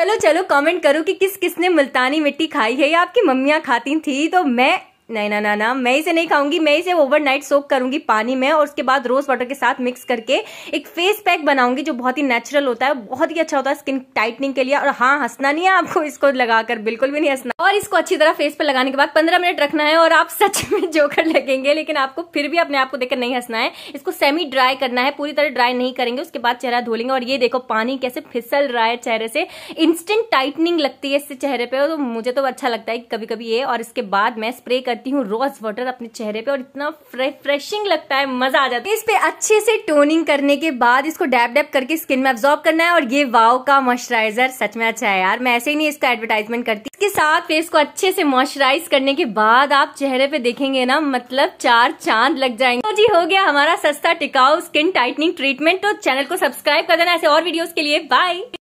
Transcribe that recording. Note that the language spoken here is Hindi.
चलो चलो कमेंट करो कि किस किसने मुल्तानी मिट्टी खाई है या आपकी मम्मियाँ खाती थी तो मैं नहीं ना ना ना मैं इसे नहीं खाऊंगी मैं इसे ओवरनाइट सोक करूंगी पानी में और उसके बाद रोज वाटर के साथ मिक्स करके एक फेस पैक बनाऊंगी जो बहुत ही नेचुरल होता है बहुत ही अच्छा होता है स्किन टाइटनिंग के लिए और हाँ हंसना नहीं है आपको इसको लगाकर बिल्कुल भी नहीं हंसना और इसको अच्छी तरह फेस पर लगाने के बाद पंद्रह मिनट रखना है और आप सच में जोकर लगेंगे लेकिन आपको फिर भी अपने आप को देखकर नहीं हंसना है इसको सेमी ड्राई करना है पूरी तरह ड्राई नहीं करेंगे उसके बाद चेहरा धोलेंगे और ये देखो पानी कैसे फिसल रहा है चेहरे से इंस्टेंट टाइटनिंग लगती है इससे चेहरे पर तो मुझे तो अच्छा लगता है कभी कभी ये और इसके बाद मैं स्प्रे कर करती हूँ रोज वाटर अपने चेहरे पे और इतना रिफ्रेशिंग लगता है मजा आ जाता है इस पे अच्छे से टोनिंग करने के बाद इसको डैप डैप करके स्किन में एब्जॉर्ब करना है और ये वाव का मॉइस्चराइजर सच में अच्छा है यार मैं ऐसे ही नहीं इसका एडवर्टाइजमेंट करती इसके साथ फेस को अच्छे से मॉइस्चराइज करने के बाद आप चेहरे पे देखेंगे ना मतलब चार चांद लग जाएंगे तो जी हो गया हमारा सस्ता टिकाऊ स्किन टाइटनिंग ट्रीटमेंट तो चैनल को सब्सक्राइब कर देना ऐसे और वीडियोज के लिए बाय